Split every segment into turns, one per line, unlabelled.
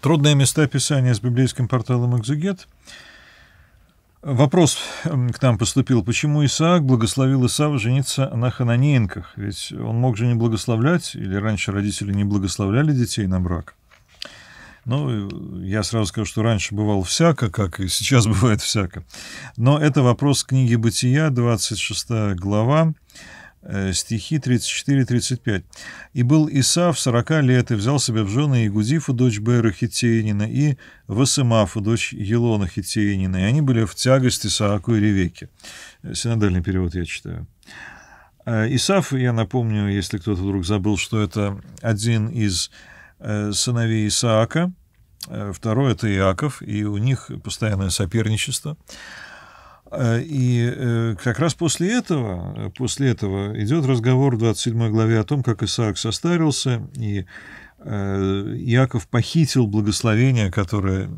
Трудные места описания с библейским порталом «Экзегет». Вопрос к нам поступил, почему Исаак благословил Исава жениться на хананеенках? Ведь он мог же не благословлять, или раньше родители не благословляли детей на брак? Ну, я сразу скажу, что раньше бывало всяко, как и сейчас бывает всяко. Но это вопрос книги «Бытия», 26 глава, Э, стихи 34-35. «И был Исав сорока лет, и взял себе в жены Игудифу, дочь Бера Хитеянина, и Васымафу, дочь Елона Хитеянина, и они были в тягости Сааку и Ревеке». Э, синодальный перевод я читаю. «Э, Исав, я напомню, если кто-то вдруг забыл, что это один из сыновей Исаака, второй — это Иаков, и у них постоянное соперничество — а, и э, как раз после этого, э, после этого идет разговор в 27 главе о том, как Исаак состарился, и э, Иаков похитил благословение, которое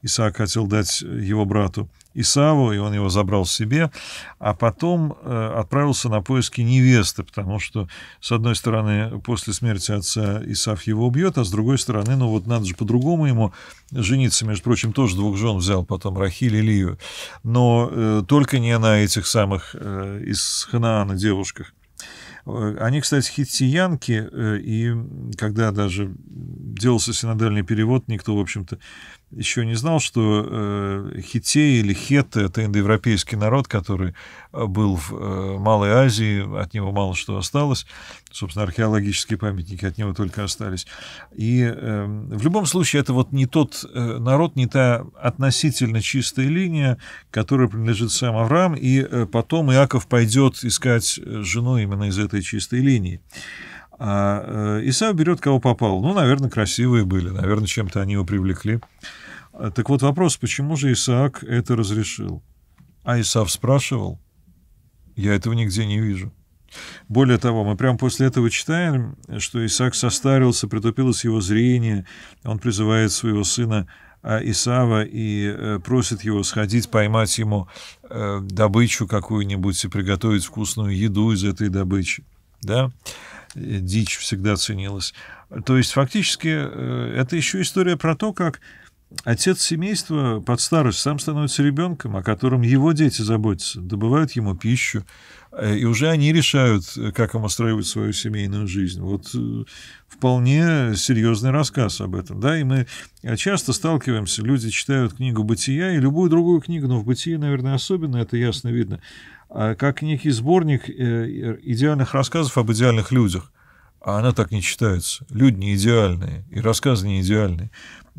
Исаак хотел дать его брату. Исаву, и он его забрал себе, а потом э, отправился на поиски невесты, потому что, с одной стороны, после смерти отца Исав его убьет, а с другой стороны, ну вот надо же по-другому ему жениться, между прочим, тоже двух жен взял потом, Рахиль и Лию, но э, только не на этих самых э, из Ханаана девушках. Э, они, кстати, хитиянки, э, и когда даже делался синодальный перевод, никто, в общем-то, еще не знал, что э, хитей или хеты — это индоевропейский народ, который э, был в э, Малой Азии, от него мало что осталось. Собственно, археологические памятники от него только остались. И э, в любом случае это вот не тот э, народ, не та относительно чистая линия, которая принадлежит сам Авраам, и э, потом Иаков пойдет искать э, жену именно из этой чистой линии. А э, Исаев берет, кого попал. Ну, наверное, красивые были, наверное, чем-то они его привлекли. А, так вот вопрос, почему же Исаак это разрешил? А Исаав спрашивал, я этого нигде не вижу. Более того, мы прямо после этого читаем, что Исаак состарился, притупилось его зрение, он призывает своего сына а, Исава и э, просит его сходить, поймать ему э, добычу какую-нибудь и приготовить вкусную еду из этой добычи. Да? дичь всегда ценилась. То есть фактически э, это еще история про то, как Отец семейства под старость сам становится ребенком, о котором его дети заботятся, добывают ему пищу, э, и уже они решают, э, как им устраивать свою семейную жизнь. Вот э, вполне серьезный рассказ об этом. Да? И мы часто сталкиваемся, люди читают книгу «Бытия» и любую другую книгу, но в «Бытии», наверное, особенно это ясно видно, а как некий сборник идеальных рассказов об идеальных людях – а она так не читается. Люди не идеальные, и рассказы не идеальные.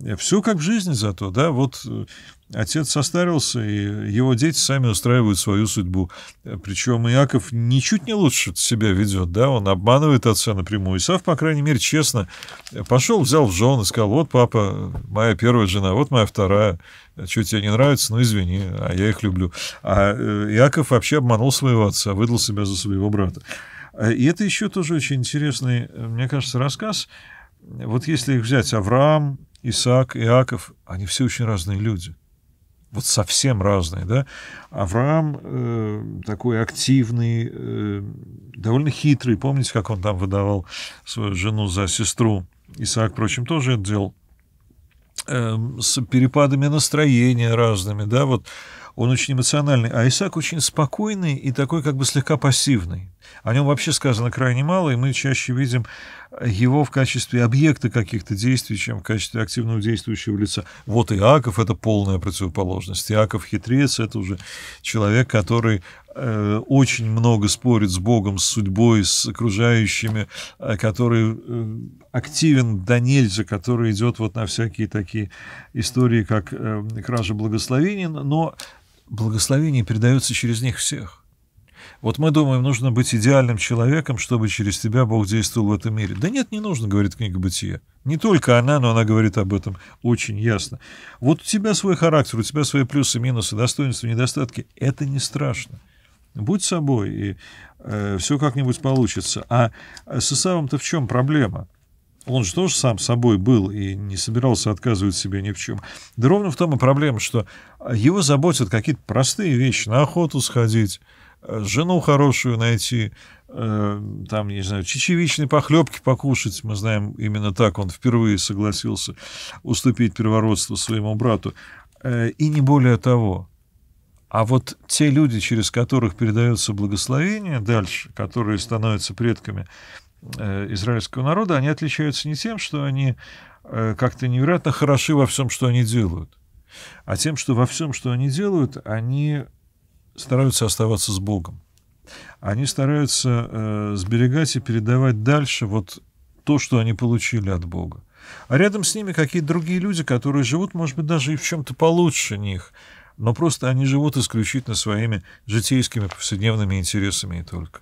Э, Все как в жизни зато, да, вот э, отец состарился, и его дети сами устраивают свою судьбу. Э, Причем Иаков ничуть не лучше себя ведет, да, он обманывает отца напрямую. Исав, по крайней мере, честно пошел, взял в жены, сказал, вот, папа, моя первая жена, вот моя вторая, что тебе не нравится, ну, извини, а я их люблю. А Иаков вообще обманул своего отца, выдал себя за своего брата. Э, и это еще тоже очень интересный, э, мне кажется, рассказ. Вот если их взять, Авраам, Исаак, Иаков, они все очень разные люди. Вот совсем разные, да. Авраам э, такой активный, э, довольно хитрый. Помните, как он там выдавал свою жену за сестру? Исаак, впрочем, тоже это делал. Э, с перепадами настроения разными, да, вот он очень эмоциональный, а Исаак очень спокойный и такой как бы слегка пассивный. О нем вообще сказано крайне мало, и мы чаще видим его в качестве объекта каких-то действий, чем в качестве активного действующего лица. Вот Иаков — это полная противоположность. Иаков хитрец — это уже человек, который э, очень много спорит с Богом, с судьбой, с окружающими, э, который э, активен до нельзя, который идет вот на всякие такие истории, как э, кража благословения, но благословение передается через них всех. Вот мы думаем, нужно быть идеальным человеком, чтобы через тебя Бог действовал в этом мире. Да нет, не нужно, говорит книга Бытия. Не только она, но она говорит об этом очень ясно. Вот у тебя свой характер, у тебя свои плюсы, минусы, достоинства, недостатки. Это не страшно. Будь собой, и э, все как-нибудь получится. А с Исавом-то в чем проблема? — он же тоже сам собой был и не собирался отказывать себе ни в чем. Да ровно в том и проблема, что его заботят какие-то простые вещи. На охоту сходить, э, жену хорошую найти, э, там, не знаю, чечевичные похлебки покушать. Мы знаем, именно так он впервые согласился уступить первородство своему брату. Э, и не более того. А вот те люди, через которых передается благословение дальше, которые становятся предками, Э, израильского народа, они отличаются не тем, что они э, как-то невероятно хороши во всем, что они делают, а тем, что во всем, что они делают, они стараются оставаться с Богом. Они стараются э, сберегать и передавать дальше вот то, что они получили от Бога. А рядом с ними какие-то другие люди, которые живут, может быть, даже и в чем-то получше них, но просто они живут исключительно своими житейскими повседневными интересами и только.